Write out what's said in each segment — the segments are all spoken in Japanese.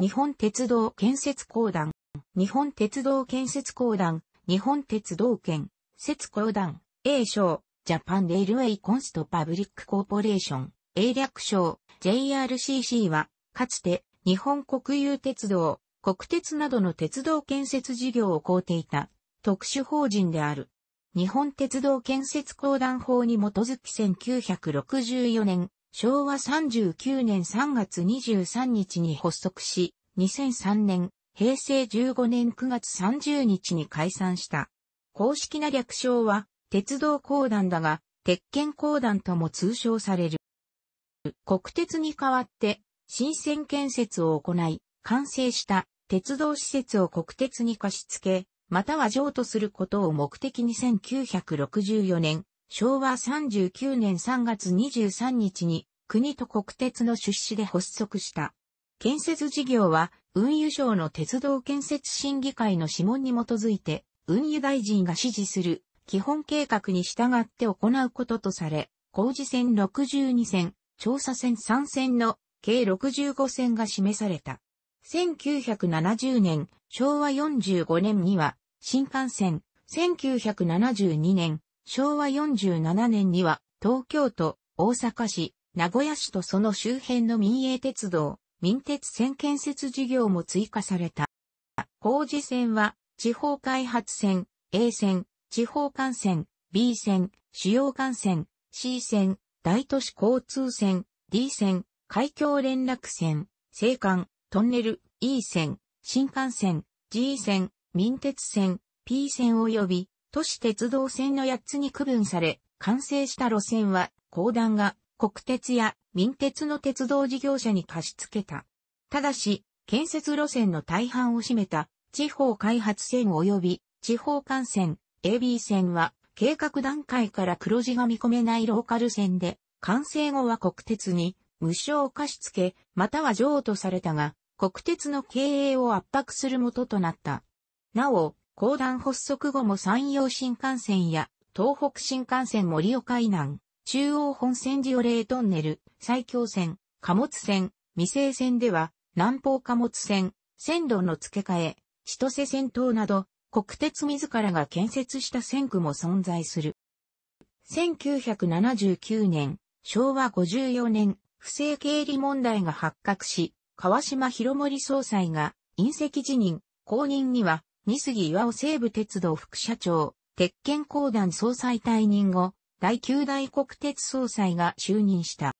日本鉄道建設公団、日本鉄道建設公団、日本鉄道建設公団、A 賞、ジャパンレールウェイコンストパブリックコーポレーション、A 略賞、JRCC は、かつて、日本国有鉄道、国鉄などの鉄道建設事業を請うていた、特殊法人である。日本鉄道建設公団法に基づき1964年、昭和39年3月23日に発足し、2003年、平成15年9月30日に解散した。公式な略称は、鉄道公団だが、鉄拳公団とも通称される。国鉄に代わって、新線建設を行い、完成した鉄道施設を国鉄に貸し付け、または譲渡することを目的に1964年、昭和39年3月23日に国と国鉄の出資で発足した。建設事業は運輸省の鉄道建設審議会の諮問に基づいて運輸大臣が指示する基本計画に従って行うこととされ、工事線62線、調査線3線の計65線が示された。1970年、昭和45年には新幹線、1972年、昭和47年には東京都、大阪市、名古屋市とその周辺の民営鉄道、民鉄線建設事業も追加された。工事線は、地方開発線、A 線、地方幹線、B 線、主要幹線、C 線、大都市交通線、D 線、海峡連絡線、青函、トンネル、E 線、新幹線、G 線、民鉄線、P 線及び都市鉄道線の8つに区分され、完成した路線は、公団が国鉄や民鉄の鉄道事業者に貸し付けた。ただし、建設路線の大半を占めた地方開発線及び地方幹線 AB 線は計画段階から黒字が見込めないローカル線で、完成後は国鉄に無償貸し付け、または譲渡されたが、国鉄の経営を圧迫するもととなった。なお、公団発足後も山陽新幹線や東北新幹線盛岡以南、中央本線ジオレートンネル、埼京線、貨物線、未成線では、南方貨物線、線路の付け替え、千歳線等など、国鉄自らが建設した線区も存在する。1979年、昭和54年、不正経理問題が発覚し、川島博盛総裁が、隕石辞任、公認には、二杉岩尾西武鉄道副社長、鉄拳公団総裁退任後、第9代国鉄総裁が就任した。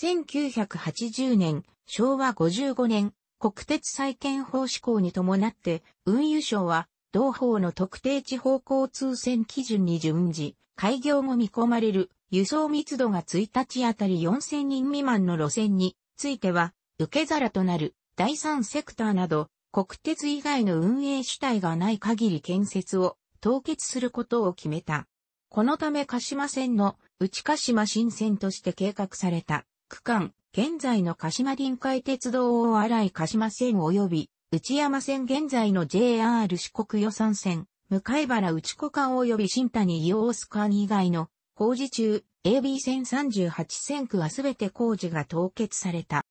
1980年、昭和55年、国鉄再建法施行に伴って、運輸省は、同法の特定地方交通線基準に準じ、開業後見込まれる輸送密度が1日あたり4000人未満の路線については、受け皿となる第三セクターなど国鉄以外の運営主体がない限り建設を凍結することを決めた。このため鹿島線の内鹿島新線として計画された区間、現在の鹿島臨海鉄道大洗鹿島線及び内山線現在の JR 四国予算線、向原内子間及び新谷伊大ス間以外の工事中、AB 線38線区はすべて工事が凍結された。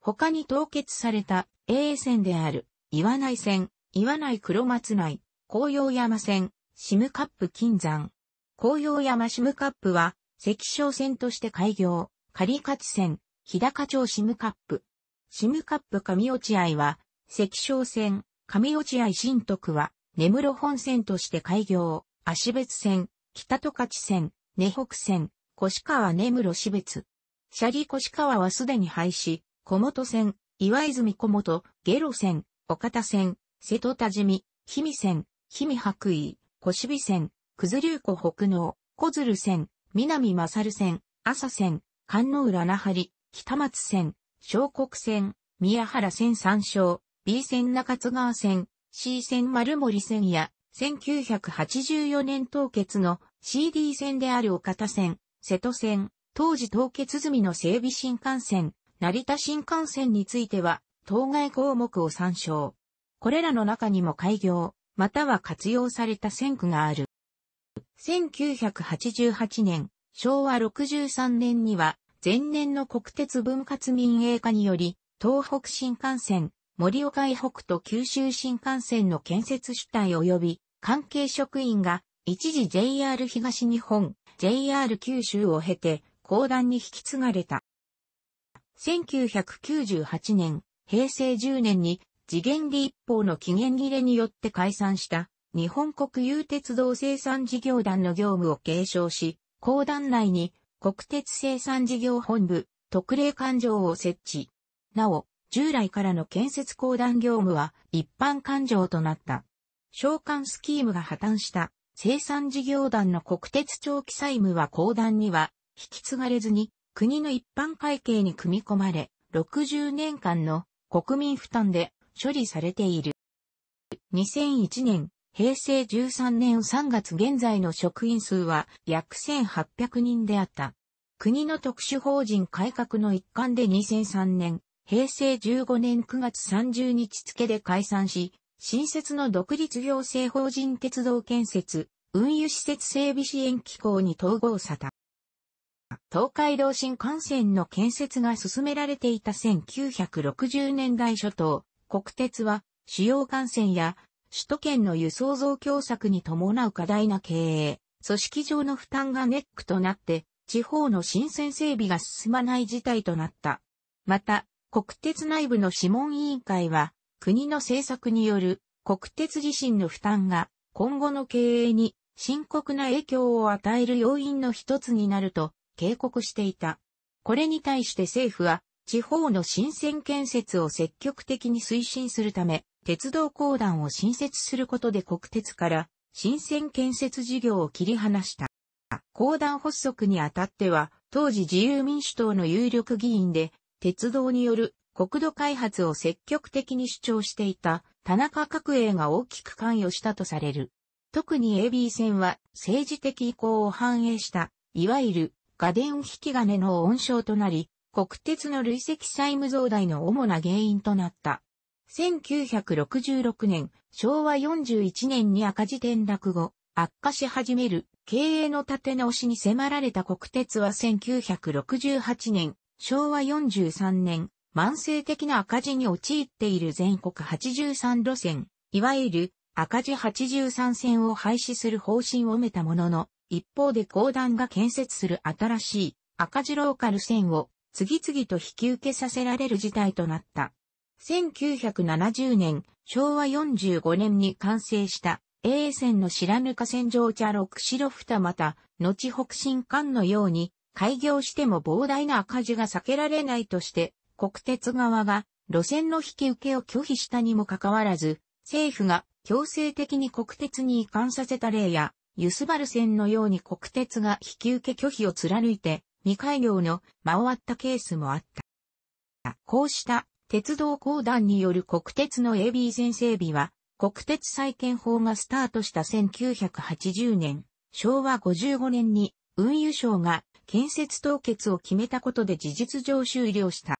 他に凍結された A 線である岩内線、岩内黒松内、紅葉山線、シムカップ金山。紅葉山シムカップは、関商線として開業、仮勝線、日高町シムカップ。シムカップ上落合は、関商線、上落合新徳は、根室本線として開業、足別線、北十勝線、根北線、越川根室市別。シャリ越川はすでに廃止、小本線、岩泉小本、下路線、岡田線、瀬戸田地味、氷見線、氷見白衣、小渋線、九頭竜湖北濃、小鶴線、南勝線、朝線、観音浦那覇北松線、小国線、宮原線三章、B 線中津川線、C 線丸森線や、1984年凍結の CD 線である岡田線、瀬戸線、当時凍結済みの整備新幹線、成田新幹線については、当該項目を参照。これらの中にも開業、または活用された線区がある。1988年、昭和63年には、前年の国鉄分割民営化により、東北新幹線、盛岡北と九州新幹線の建設主体及び関係職員が一時 JR 東日本、JR 九州を経て、公団に引き継がれた。1998年、平成10年に次元一法の期限切れによって解散した日本国有鉄道生産事業団の業務を継承し、公団内に国鉄生産事業本部特例勘定を設置。なお、従来からの建設公団業務は一般勘定となった。償還スキームが破綻した生産事業団の国鉄長期債務は公団には引き継がれずに国の一般会計に組み込まれ、60年間の国民負担で処理されている。2001年、平成13年3月現在の職員数は約1800人であった。国の特殊法人改革の一環で2003年、平成15年9月30日付で解散し、新設の独立行政法人鉄道建設、運輸施設整備支援機構に統合された。東海道新幹線の建設が進められていた1960年代初頭、国鉄は主要幹線や首都圏の輸送増強策に伴う過大な経営、組織上の負担がネックとなって、地方の新線整備が進まない事態となった。また、国鉄内部の諮問委員会は、国の政策による国鉄自身の負担が今後の経営に深刻な影響を与える要因の一つになると警告していた。これに対して政府は、地方の新線建設を積極的に推進するため、鉄道公団を新設することで国鉄から新線建設事業を切り離した。公団発足にあたっては、当時自由民主党の有力議員で、鉄道による国土開発を積極的に主張していた田中角栄が大きく関与したとされる。特に AB 線は政治的意向を反映した、いわゆる画電引き金の温床となり、国鉄の累積債務増大の主な原因となった。1966年、昭和41年に赤字転落後、悪化し始める経営の立て直しに迫られた国鉄は1968年、昭和43年、慢性的な赤字に陥っている全国83路線、いわゆる赤字83線を廃止する方針をめたものの、一方で公団が建設する新しい赤字ローカル線を次々と引き受けさせられる事態となった。1970年、昭和45年に完成した A 線の白ぬ線上茶六白二また、後北新館のように、開業しても膨大な赤字が避けられないとして、国鉄側が路線の引き受けを拒否したにもかかわらず、政府が強制的に国鉄に移管させた例や、ユスバル線のように国鉄が引き受け拒否を貫いて、未開業の間割ったケースもあった。こうした鉄道公団による国鉄の AB 線整備は、国鉄再建法がスタートした1980年、昭和55年に運輸省が建設凍結を決めたことで事実上終了した。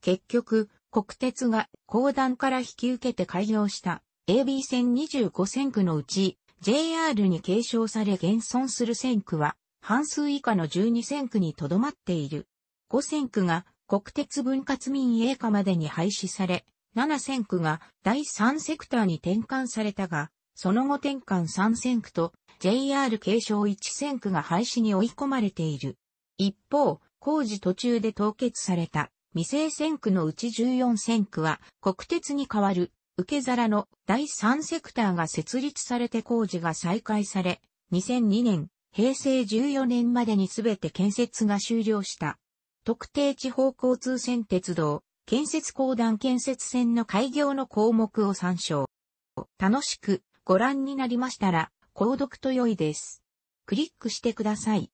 結局、国鉄が公団から引き受けて開業した AB 線25線区のうち JR に継承され現存する線区は、半数以下の12線区にとどまっている。5線区が国鉄分割民営化までに廃止され、7線区が第3セクターに転換されたが、その後転換3線区と JR 継承1線区が廃止に追い込まれている。一方、工事途中で凍結された未成線区のうち14線区は国鉄に代わる受け皿の第3セクターが設立されて工事が再開され、2002年、平成14年までにすべて建設が終了した。特定地方交通線鉄道、建設公団建設線の開業の項目を参照。楽しくご覧になりましたら、購読と良いです。クリックしてください。